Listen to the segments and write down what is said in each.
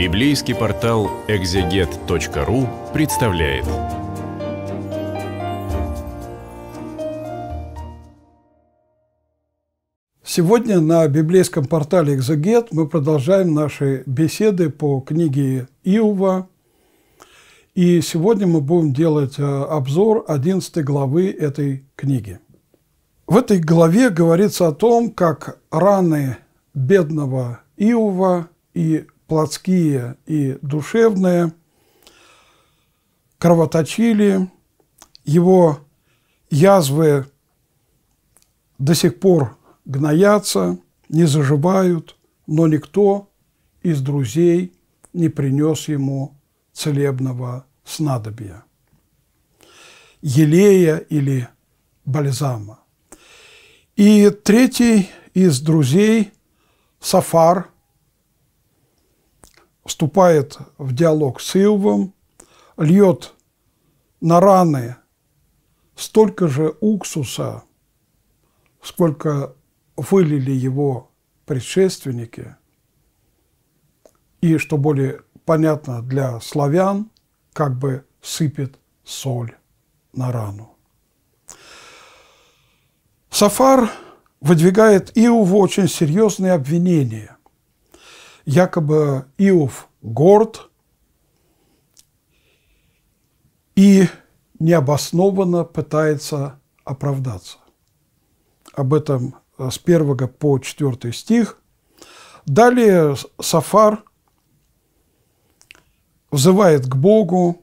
Библейский портал экзегет.ру представляет. Сегодня на библейском портале «Экзегет» мы продолжаем наши беседы по книге Иова. И сегодня мы будем делать э, обзор 11 главы этой книги. В этой главе говорится о том, как раны бедного Иова и плотские и душевные, кровоточили, его язвы до сих пор гноятся, не заживают, но никто из друзей не принес ему целебного снадобья, елея или бальзама. И третий из друзей, Сафар – вступает в диалог с Иовом, льет на раны столько же уксуса, сколько вылили его предшественники, и, что более понятно для славян, как бы сыпет соль на рану. Сафар выдвигает Иову очень серьезные обвинения – якобы Иов горд и необоснованно пытается оправдаться. Об этом э, с 1 по 4 стих. Далее Сафар взывает к Богу,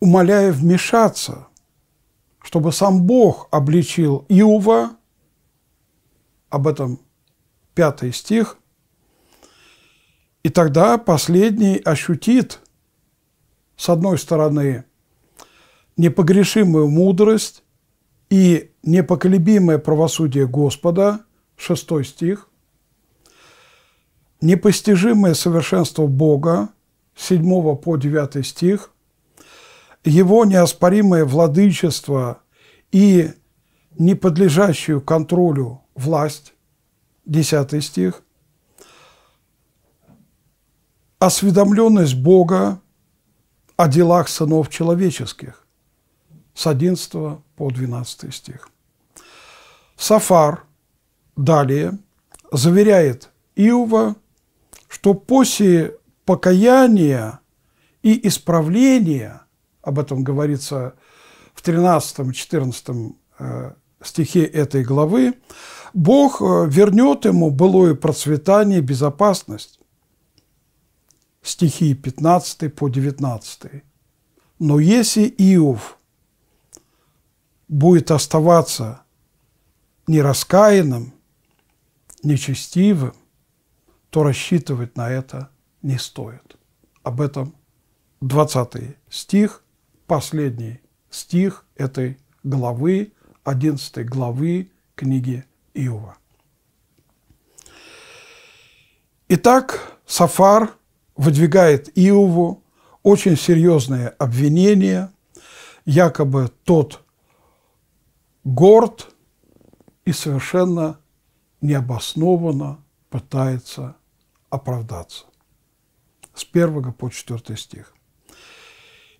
умоляя вмешаться, чтобы сам Бог обличил Иова, об этом 5 стих, и тогда последний ощутит, с одной стороны, непогрешимую мудрость и непоколебимое правосудие Господа, шестой стих, непостижимое совершенство Бога, 7 по 9 стих, его неоспоримое владычество и неподлежащую контролю власть, 10 стих – осведомленность Бога о делах сынов человеческих с 11 по 12 стих. Сафар далее заверяет Иова, что после покаяния и исправления, об этом говорится в 13-14 э, стихе этой главы, Бог э, вернет ему былое процветание и безопасность, стихи 15 по 19. Но если Иов будет оставаться нераскаянным, нечестивым, то рассчитывать на это не стоит. Об этом 20 стих, последний стих этой главы, 11 главы книги Иова. Итак, Сафар – выдвигает Иову очень серьезные обвинения, якобы тот горд и совершенно необоснованно пытается оправдаться. С 1 по 4 стих.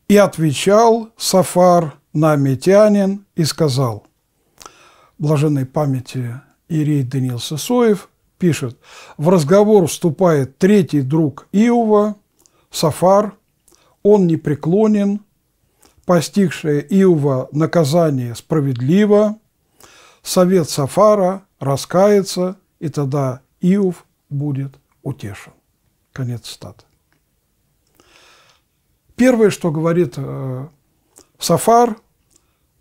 «И отвечал Сафар на Амитянин и сказал, блаженной памяти Ирий Даниил Сысоев – пишет, в разговор вступает третий друг Иова, Сафар, он непреклонен, постигшее Иова наказание справедливо, совет Сафара раскается, и тогда Иов будет утешен. Конец цитаты. Первое, что говорит э, Сафар,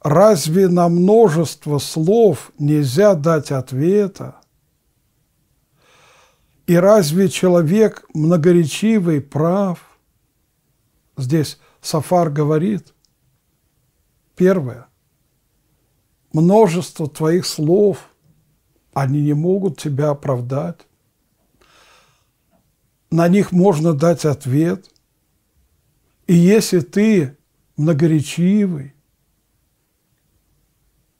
разве на множество слов нельзя дать ответа? И разве человек многоречивый прав? Здесь Сафар говорит, первое, множество твоих слов, они не могут тебя оправдать. На них можно дать ответ. И если ты многоречивый,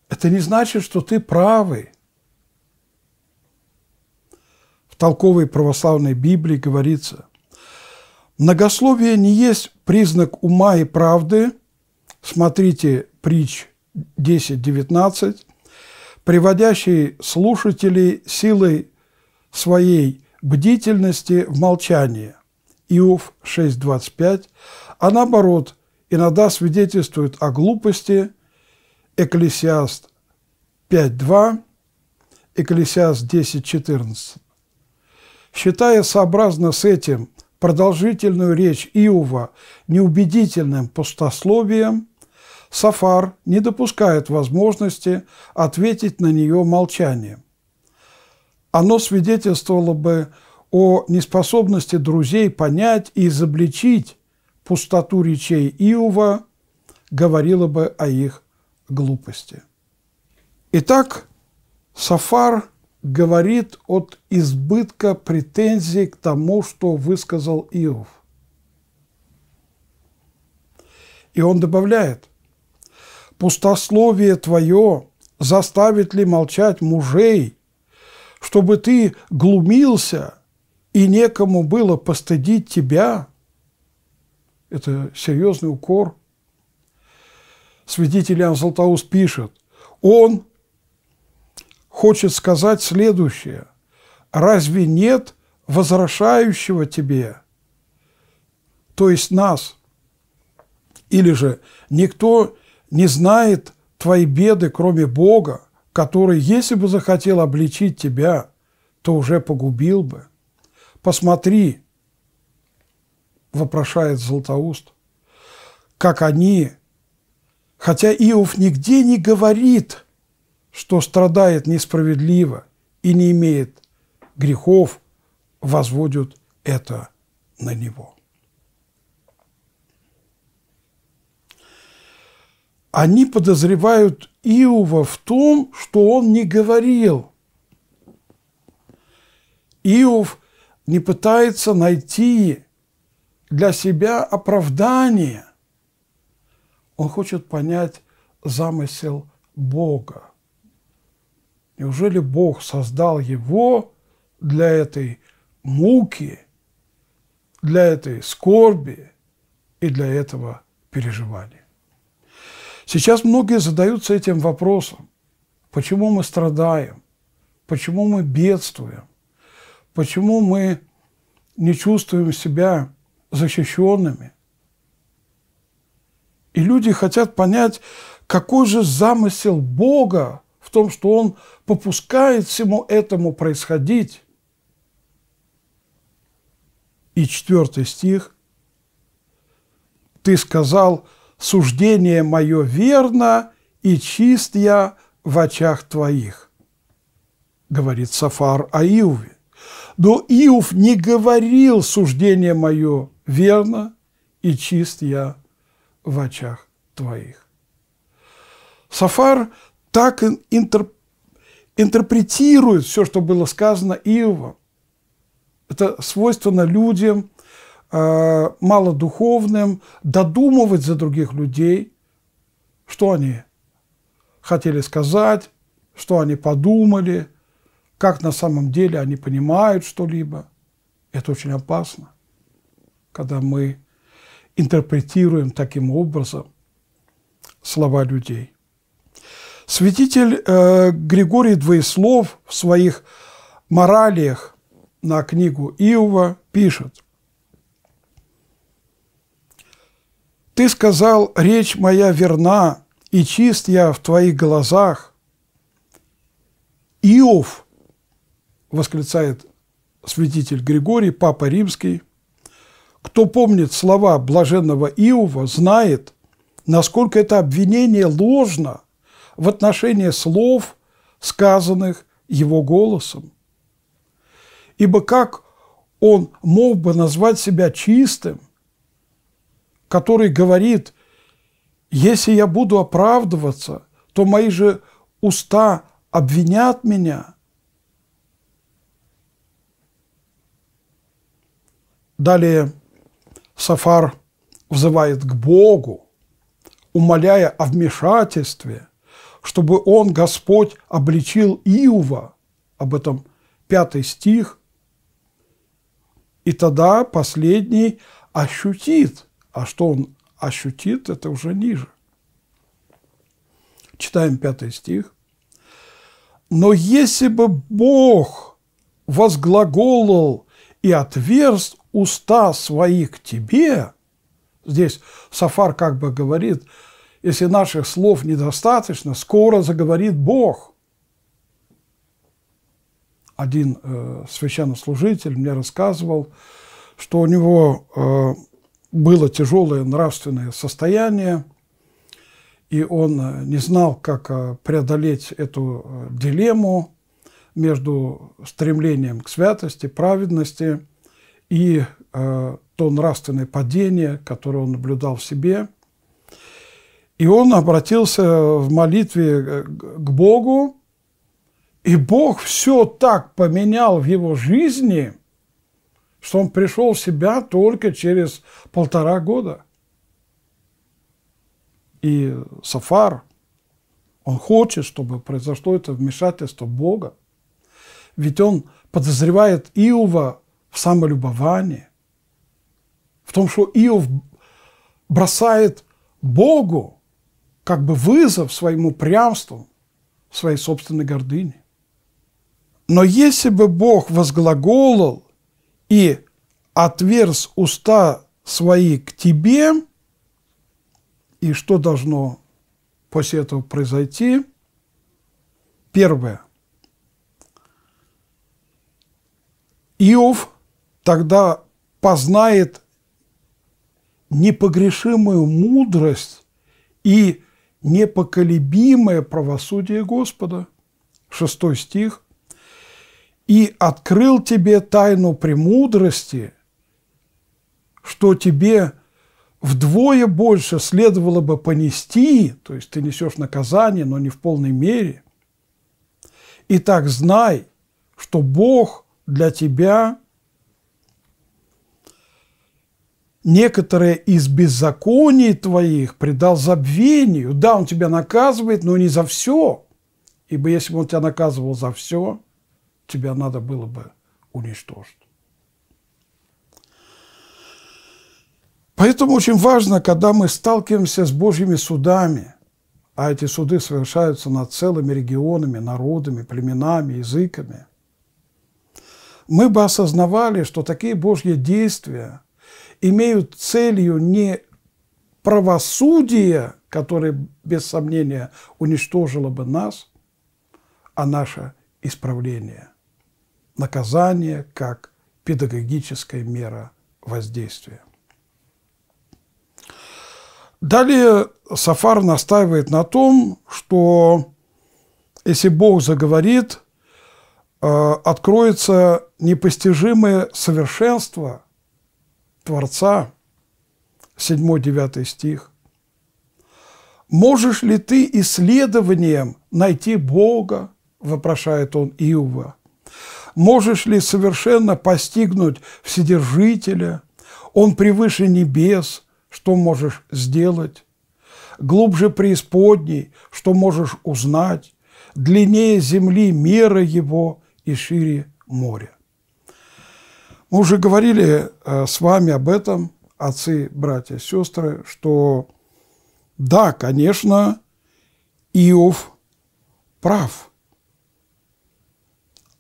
это не значит, что ты правый – толковой православной Библии говорится, многословие не есть признак ума и правды, смотрите притч 10.19, приводящий слушателей силой своей бдительности в молчание, Иов 6.25, а наоборот, иногда свидетельствует о глупости, Экклесиаст 5.2, Экклесиаст 10.14. Считая сообразно с этим продолжительную речь Иова неубедительным пустословием, Сафар не допускает возможности ответить на нее молчанием. Оно свидетельствовало бы о неспособности друзей понять и изобличить пустоту речей Иова, говорило бы о их глупости. Итак, Сафар – говорит от избытка претензий к тому, что высказал Иов. И он добавляет, «Пустословие твое заставит ли молчать мужей, чтобы ты глумился и некому было постыдить тебя?» Это серьезный укор. Свидетель Иоанн Златоуст пишет, «Он, хочет сказать следующее. Разве нет возрашающего тебе, то есть нас? Или же никто не знает твои беды, кроме Бога, который, если бы захотел обличить тебя, то уже погубил бы. Посмотри, вопрошает Златоуст, как они, хотя Иов нигде не говорит – что страдает несправедливо и не имеет грехов, возводят это на него. Они подозревают Иова в том, что он не говорил. Иов не пытается найти для себя оправдание. Он хочет понять замысел Бога. Неужели Бог создал его для этой муки, для этой скорби и для этого переживания? Сейчас многие задаются этим вопросом. Почему мы страдаем? Почему мы бедствуем? Почему мы не чувствуем себя защищенными? И люди хотят понять, какой же замысел Бога в том, что он попускает всему этому происходить. И четвертый стих. «Ты сказал, суждение мое верно, и чист я в очах твоих», говорит Сафар о Иове. Но Иов не говорил «суждение мое верно, и чист я в очах твоих». Сафар так интерп... интерпретирует все, что было сказано Иова. Это свойственно людям, э, малодуховным, додумывать за других людей, что они хотели сказать, что они подумали, как на самом деле они понимают что-либо. Это очень опасно, когда мы интерпретируем таким образом слова людей. Святитель э, Григорий Двоеслов в своих моралиях на книгу Иова пишет. «Ты сказал, речь моя верна, и чист я в твоих глазах. Иов, восклицает святитель Григорий, папа римский, кто помнит слова блаженного Иова, знает, насколько это обвинение ложно – в отношении слов, сказанных его голосом. Ибо как он мог бы назвать себя чистым, который говорит, если я буду оправдываться, то мои же уста обвинят меня. Далее Сафар взывает к Богу, умоляя о вмешательстве – чтобы он, Господь, обличил Иова, об этом пятый стих, и тогда последний ощутит, а что он ощутит, это уже ниже. Читаем пятый стих. Но если бы Бог возглаголол и отверст уста своих к тебе, здесь Сафар как бы говорит – если наших слов недостаточно, скоро заговорит Бог. Один э, священнослужитель мне рассказывал, что у него э, было тяжелое нравственное состояние, и он э, не знал, как э, преодолеть эту э, дилемму между стремлением к святости, праведности и э, то нравственное падение, которое он наблюдал в себе – и он обратился в молитве к Богу, и Бог все так поменял в его жизни, что он пришел в себя только через полтора года. И Сафар, он хочет, чтобы произошло это вмешательство Бога. Ведь он подозревает Иова в самолюбовании, в том, что Иов бросает Богу как бы вызов своему прямству, своей собственной гордыне. Но если бы Бог возглаголол и отверз уста свои к тебе, и что должно после этого произойти? Первое. Иов тогда познает непогрешимую мудрость и непоколебимое правосудие Господа. Шестой стих. «И открыл тебе тайну премудрости, что тебе вдвое больше следовало бы понести, то есть ты несешь наказание, но не в полной мере. Итак, знай, что Бог для тебя – некоторые из беззаконий твоих предал забвению. Да, он тебя наказывает, но не за все. Ибо если бы он тебя наказывал за все, тебя надо было бы уничтожить. Поэтому очень важно, когда мы сталкиваемся с Божьими судами, а эти суды совершаются над целыми регионами, народами, племенами, языками, мы бы осознавали, что такие Божьи действия – имеют целью не правосудие, которое, без сомнения, уничтожило бы нас, а наше исправление, наказание как педагогическая мера воздействия. Далее Сафар настаивает на том, что если Бог заговорит, э, откроется непостижимое совершенство – Творца, 7-9 стих. «Можешь ли ты исследованием найти Бога?» – вопрошает он Иова. «Можешь ли совершенно постигнуть Вседержителя? Он превыше небес, что можешь сделать? Глубже преисподней, что можешь узнать? Длиннее земли мера его и шире моря?» Мы уже говорили э, с вами об этом, отцы, братья, сестры, что да, конечно, Иов прав,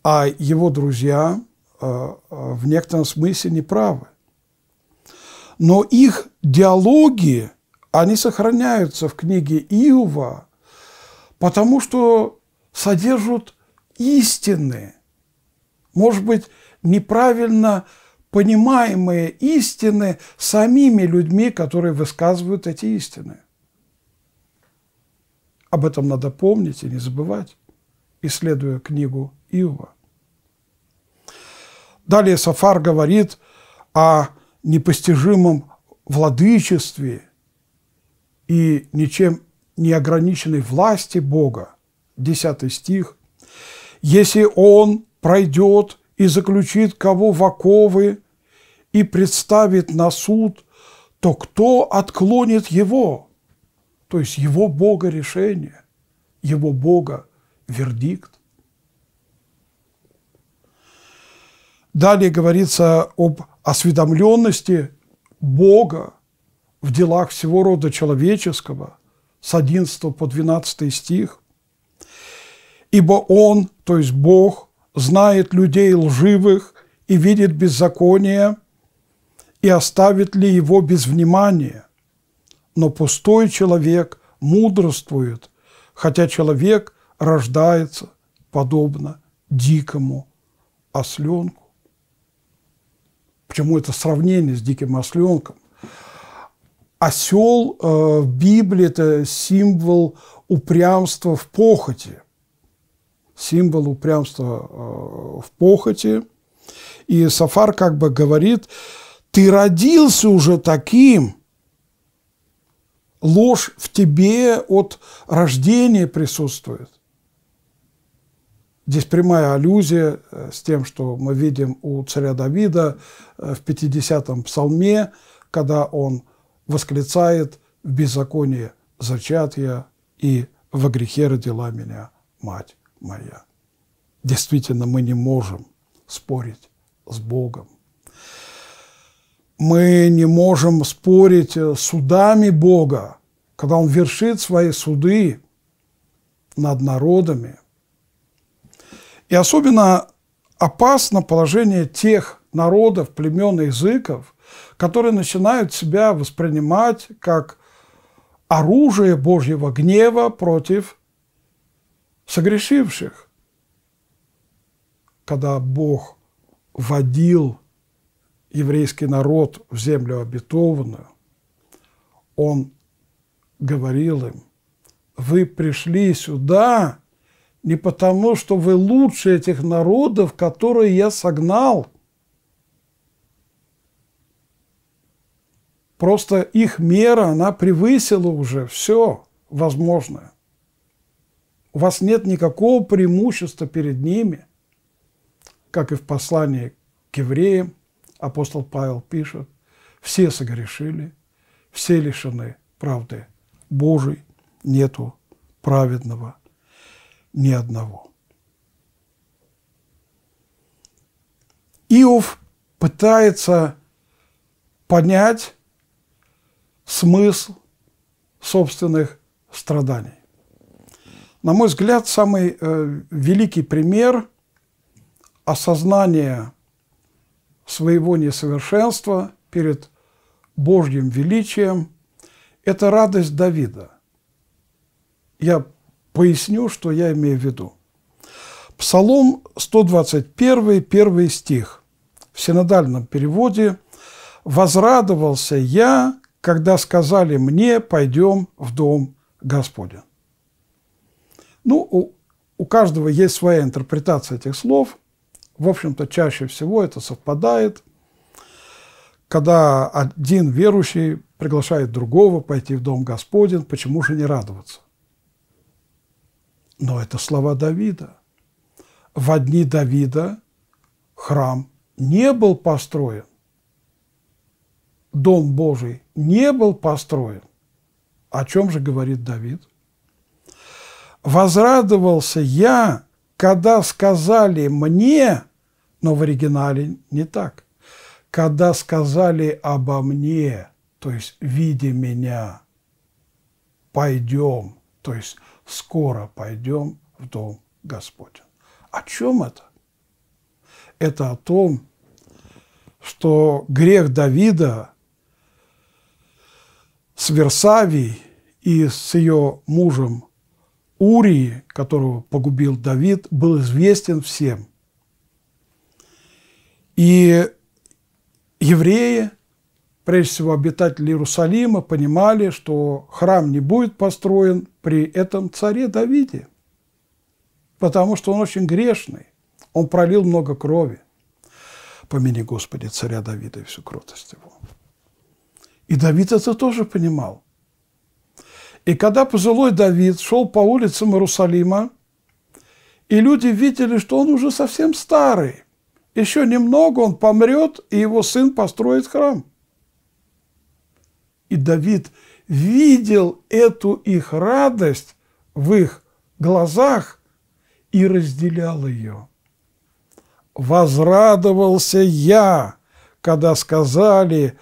а его друзья э, э, в некотором смысле не правы. Но их диалоги, они сохраняются в книге Иова, потому что содержат истины, может быть, неправильно понимаемые истины самими людьми, которые высказывают эти истины. Об этом надо помнить и не забывать, исследуя книгу Иова. Далее Сафар говорит о непостижимом владычестве и ничем не ограниченной власти Бога. Десятый стих. «Если он пройдет и заключит кого в оковы и представит на суд, то кто отклонит его? То есть его Бога решение, его Бога вердикт. Далее говорится об осведомленности Бога в делах всего рода человеческого с 11 по 12 стих. «Ибо Он, то есть Бог, знает людей лживых и видит беззаконие, и оставит ли его без внимания? Но пустой человек мудрствует, хотя человек рождается подобно дикому осленку. Почему это сравнение с диким осленком? Осел э, в Библии – это символ упрямства в похоти – символ упрямства э, в похоти. И Сафар как бы говорит, ты родился уже таким, ложь в тебе от рождения присутствует. Здесь прямая аллюзия э, с тем, что мы видим у царя Давида э, в 50-м псалме, когда он восклицает «В беззаконии зачат и во грехе родила меня мать» моя. Действительно, мы не можем спорить с Богом. Мы не можем спорить э, судами Бога, когда Он вершит свои суды над народами. И особенно опасно положение тех народов, племен и языков, которые начинают себя воспринимать как оружие Божьего гнева против согрешивших, когда Бог водил еврейский народ в землю обетованную, Он говорил им, вы пришли сюда не потому, что вы лучше этих народов, которые я согнал, Просто их мера, она превысила уже все возможное. У вас нет никакого преимущества перед ними, как и в послании к евреям апостол Павел пишет, все согрешили, все лишены правды Божией, нету праведного ни одного. Иов пытается понять смысл собственных страданий. На мой взгляд, самый э, великий пример осознания своего несовершенства перед Божьим величием – это радость Давида. Я поясню, что я имею в виду. Псалом 121, первый стих. В синодальном переводе «Возрадовался я, когда сказали мне, пойдем в дом Господень». Ну, у, у каждого есть своя интерпретация этих слов. В общем-то, чаще всего это совпадает, когда один верующий приглашает другого пойти в дом Господен, почему же не радоваться? Но это слова Давида. В одни Давида храм не был построен. Дом Божий не был построен. О чем же говорит Давид? возрадовался я, когда сказали мне, но в оригинале не так, когда сказали обо мне, то есть виде меня, пойдем, то есть скоро пойдем в дом Господень. О чем это? Это о том, что грех Давида с Версавией и с ее мужем Урии, которого погубил Давид, был известен всем. И евреи, прежде всего обитатели Иерусалима, понимали, что храм не будет построен при этом царе Давиде, потому что он очень грешный, он пролил много крови. Помяни, Господи, царя Давида и всю кротость его. И Давид это тоже понимал – и когда пожилой Давид шел по улицам Иерусалима, и люди видели, что он уже совсем старый, еще немного он помрет, и его сын построит храм. И Давид видел эту их радость в их глазах и разделял ее. «Возрадовался я, когда сказали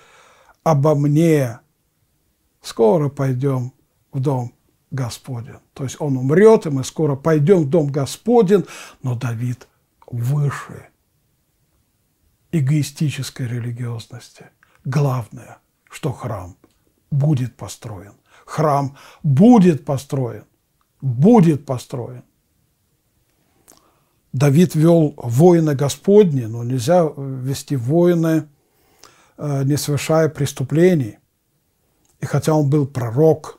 обо мне, скоро пойдем в дом Господен. То есть он умрет, и мы скоро пойдем в дом Господен, но Давид выше эгоистической религиозности. Главное, что храм будет построен. Храм будет построен. Будет построен. Давид вел воины Господни, но нельзя э, вести воины, э, не совершая преступлений. И хотя он был пророк –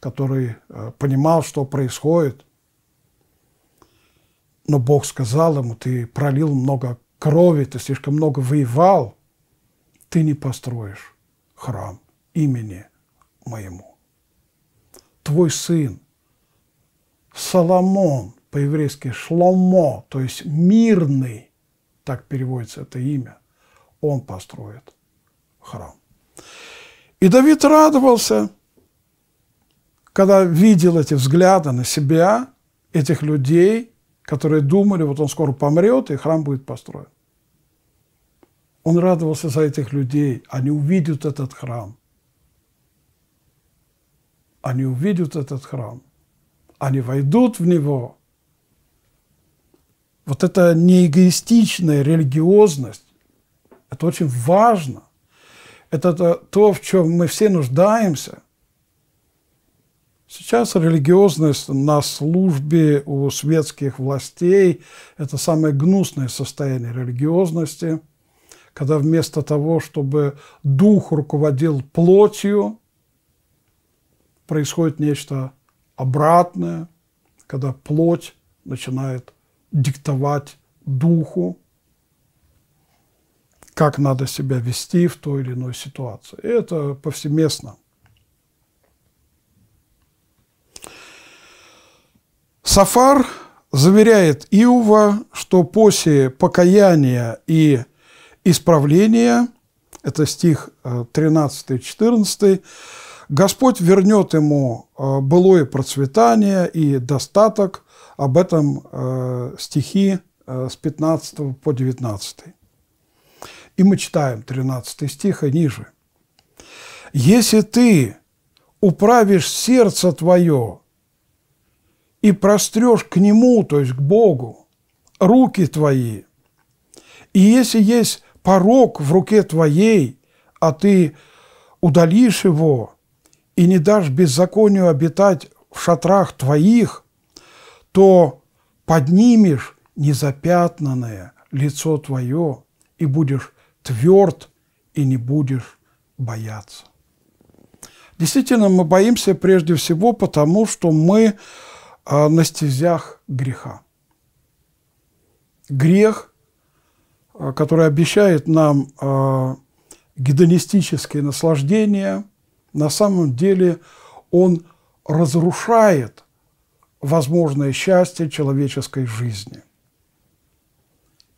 который э, понимал, что происходит. Но Бог сказал ему, ты пролил много крови, ты слишком много воевал, ты не построишь храм имени моему. Твой сын Соломон, по-еврейски Шломо, то есть мирный, так переводится это имя, он построит храм. И Давид радовался – когда видел эти взгляды на себя, этих людей, которые думали, вот он скоро помрет, и храм будет построен. Он радовался за этих людей. Они увидят этот храм. Они увидят этот храм. Они войдут в него. Вот эта неэгоистичная религиозность, это очень важно. Это то, в чем мы все нуждаемся – Сейчас религиозность на службе у светских властей – это самое гнусное состояние религиозности, когда вместо того, чтобы дух руководил плотью, происходит нечто обратное, когда плоть начинает диктовать духу, как надо себя вести в той или иной ситуации. И это повсеместно – Сафар заверяет Иова, что после покаяния и исправления, это стих 13-14, э, Господь вернет ему э, былое процветание и достаток, об этом э, стихи с 15 по 19. И мы читаем 13 стих и а ниже. «Если ты управишь сердце твое и прострешь к Нему, то есть к Богу, руки твои. И если есть порог в руке твоей, а ты удалишь его и не дашь беззаконию обитать в шатрах твоих, то поднимешь незапятнанное лицо твое и будешь тверд и не будешь бояться. Действительно, мы боимся прежде всего потому, что мы а на греха. Грех, а, который обещает нам а, гедонистическое наслаждения на самом деле он разрушает возможное счастье человеческой жизни.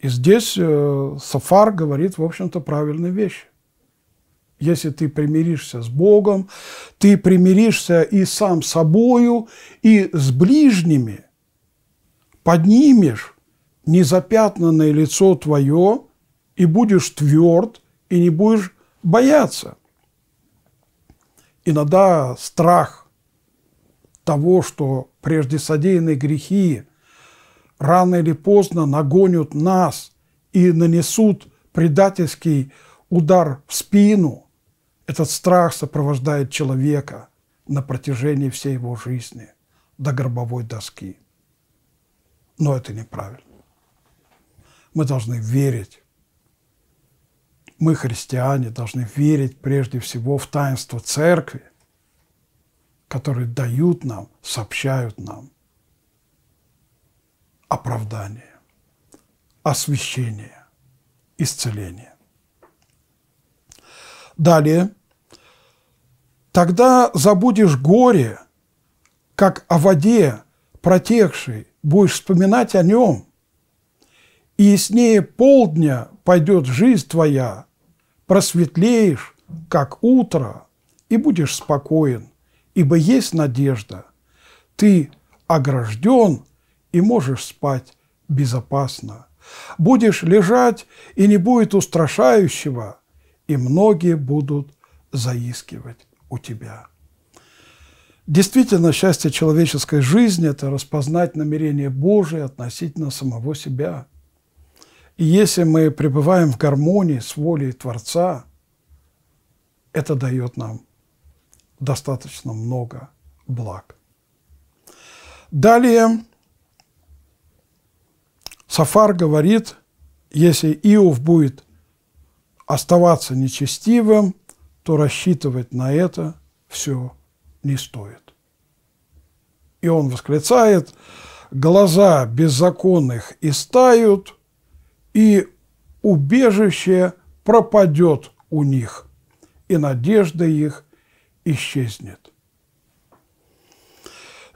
И здесь э, Сафар говорит, в общем-то, правильные вещи. Если ты примиришься с Богом, ты примиришься и сам собою, и с ближними, поднимешь незапятнанное лицо твое, и будешь тверд, и не будешь бояться. Иногда страх того, что прежде содеянные грехи рано или поздно нагонят нас и нанесут предательский удар в спину – этот страх сопровождает человека на протяжении всей его жизни до гробовой доски. Но это неправильно. Мы должны верить. Мы, христиане, должны верить прежде всего в таинство церкви, которые дают нам, сообщают нам оправдание, освящение, исцеление. Далее – Тогда забудешь горе, как о воде протекшей, будешь вспоминать о нем. И яснее полдня пойдет жизнь твоя, просветлеешь, как утро, и будешь спокоен, ибо есть надежда. Ты огражден и можешь спать безопасно. Будешь лежать, и не будет устрашающего, и многие будут заискивать у тебя. Действительно, счастье человеческой жизни – это распознать намерение Божие относительно самого себя. И если мы пребываем в гармонии с волей Творца, это дает нам достаточно много благ. Далее Сафар говорит, если Иов будет оставаться нечестивым, то рассчитывать на это все не стоит. И он восклицает, глаза беззаконных истают, и убежище пропадет у них, и надежда их исчезнет.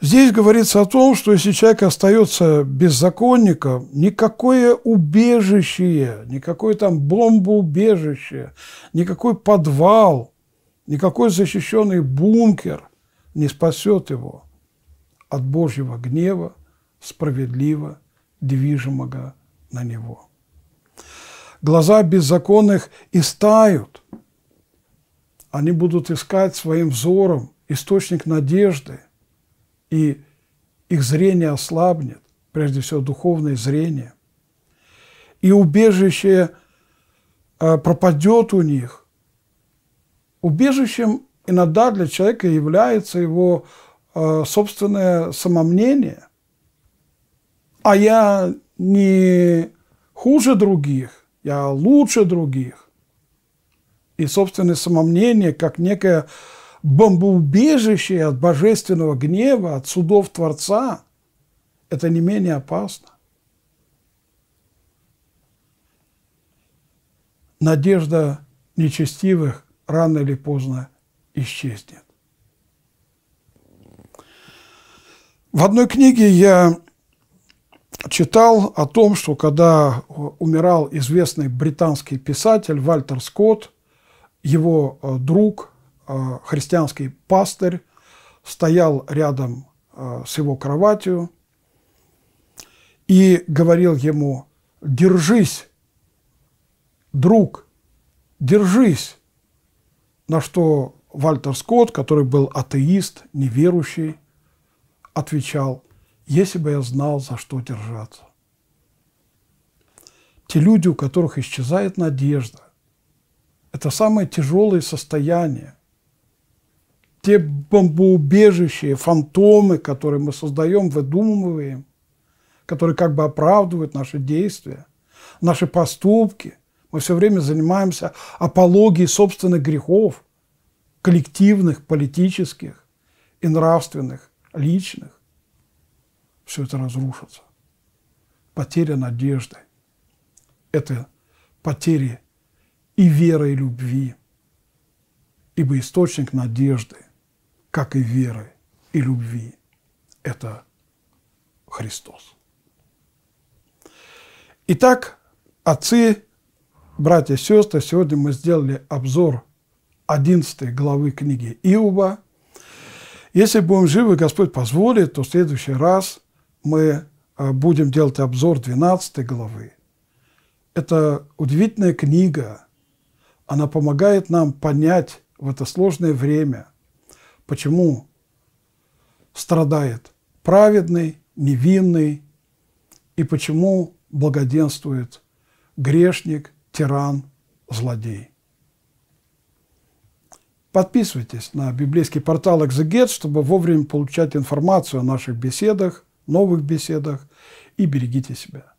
Здесь говорится о том, что если человек остается беззаконником, никакое убежище, никакое там бомбоубежище, никакой подвал, никакой защищенный бункер не спасет его от Божьего гнева, справедливо движимого на него. Глаза беззаконных истают. Они будут искать своим взором источник надежды – и их зрение ослабнет, прежде всего духовное зрение, и убежище а, пропадет у них. Убежищем иногда для человека является его а, собственное самомнение. А я не хуже других, я лучше других. И собственное самомнение, как некая бомбоубежище от божественного гнева, от судов Творца, это не менее опасно. Надежда нечестивых рано или поздно исчезнет. В одной книге я читал о том, что когда умирал известный британский писатель Вальтер Скотт, его э, друг – Э, христианский пастырь стоял рядом э, с его кроватью и говорил ему, держись, друг, держись. На что Вальтер Скотт, который был атеист, неверующий, отвечал, если бы я знал, за что держаться. Те люди, у которых исчезает надежда, это самое тяжелое состояние – те бомбоубежища, фантомы, которые мы создаем, выдумываем, которые как бы оправдывают наши действия, наши поступки. Мы все время занимаемся апологией собственных грехов, коллективных, политических и нравственных, личных. Все это разрушится. Потеря надежды – это потери и веры, и любви, ибо источник надежды как и веры и любви, это Христос. Итак, отцы, братья сестры, сегодня мы сделали обзор 11 главы книги Иова. Если будем живы, Господь позволит, то в следующий раз мы э, будем делать обзор 12 главы. Это удивительная книга. Она помогает нам понять в это сложное время – Почему страдает праведный, невинный, и почему благоденствует грешник, тиран, злодей. Подписывайтесь на библейский портал «Экзегет», чтобы вовремя получать информацию о наших беседах, новых беседах, и берегите себя.